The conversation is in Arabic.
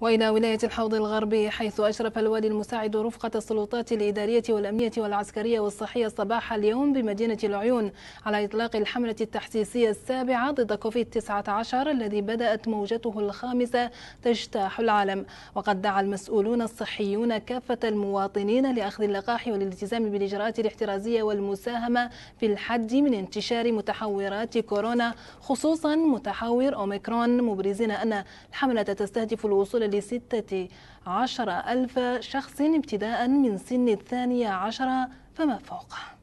وإلى ولاية الحوض الغربي حيث أشرف الوالي المساعد رفقة السلطات الإدارية والأمنية والعسكرية والصحية صباح اليوم بمدينة العيون على إطلاق الحملة التحسيسية السابعة ضد كوفيد 19 الذي بدأت موجته الخامسة تجتاح العالم وقد دعا المسؤولون الصحيون كافة المواطنين لأخذ اللقاح والالتزام بالإجراءات الاحترازية والمساهمة في الحد من انتشار متحورات كورونا خصوصا متحور أوميكرون مبرزين أن الحملة تستهدف الوصول لستة 16 ألف شخص ابتداء من سن الثانية عشرة فما فوقه